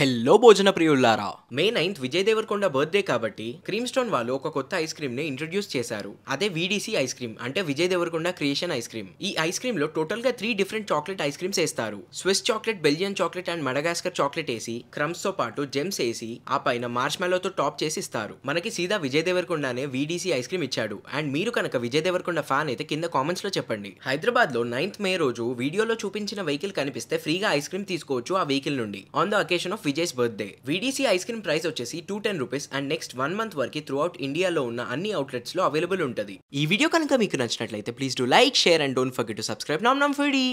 hello భోజన ప్రియుల్లారా May ninth Vijay Devarakonda birthday కాబట్టి క్రీమ్ స్టోన్ వాళ్ళు ఒక కొత్త ఐస్ క్రీమ్ ని ఇంట్రొడ్యూస్ చేశారు అదే విడిసి ఐస్ క్రీమ్ అంటే Vijay Devarakonda creation ice cream ఈ ఐస్ క్రీమ్ లో టోటల్ గా three different chocolate ice creams వేస్తారు Swiss chocolate Belgian chocolate and Madagascar chocolate వేసి క్రమ్స్ తో పాటు జెమ్స్ వేసి ఆ పైన మార్చ్ తో టాప్ చేసి ఇస్తారు మనకి సీదా విజయ్ దేవరకొండనే వీడీసీ ఐస్ క్రీమ్ ఇచ్చాడు అండ్ మీరు కనుక విజయ్ దేవరకొండ ఫ్యాన్ అయితే కింద కామెంట్స్ లో చెప్పండి హైదరాబాద్ లో నైన్త్ మే రోజు వీడియోలో చూపించిన వెహికల్ కనిపిస్తే ఫ్రీగా ఐస్ క్రీమ్ తీసుకోవచ్చు ఆ వెహికల్ నుండి on the occasion of Vijay's birthday VDC ice cream price వచ్చేసి two ten rupees and next one month వరకు త్రూ అవుట్ ఇండియాలో ఉన్న అన్ని అవుట్లెట్స్ లో అవైలబుల్ ఉంటుంది ఈ వీడియో కనుక మీకు నచ్చినట్లయితే please do like share and don't forget to subscribe నామ్ నమ్ ఫీడీ